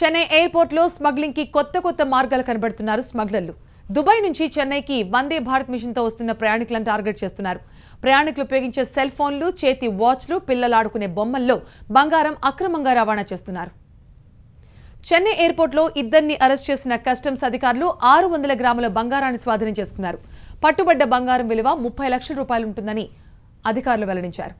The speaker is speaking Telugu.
చెన్నై ఎయిర్పోర్ట్లో స్మగ్లింగ్కి కొత్త కొత్త మార్గాలు కనబడుతున్నారు స్మగ్లర్లు దుబాయ్ నుంచి చెన్నైకి వందే భారత్ మిషన్తో వస్తున్న ప్రయాణికులను టార్గెట్ చేస్తున్నారు ప్రయాణికులు ఉపయోగించే సెల్ ఫోన్లు చేతి వాచ్లు పిల్లలాడుకునే బొమ్మల్లో బంగారం అక్రమంగా రవాణా చేస్తున్నారు చెన్నై ఎయిర్పోర్ట్లో ఇద్దరిని అరెస్ట్ చేసిన కస్టమ్స్ అధికారులు ఆరు వందల గ్రాముల బంగారాన్ని స్వాధీనం చేసుకున్నారు పట్టుబడ్డ బంగారం విలువ ముప్పై లక్షల రూపాయలు ఉంటుందని అధికారులు వెల్లడించారు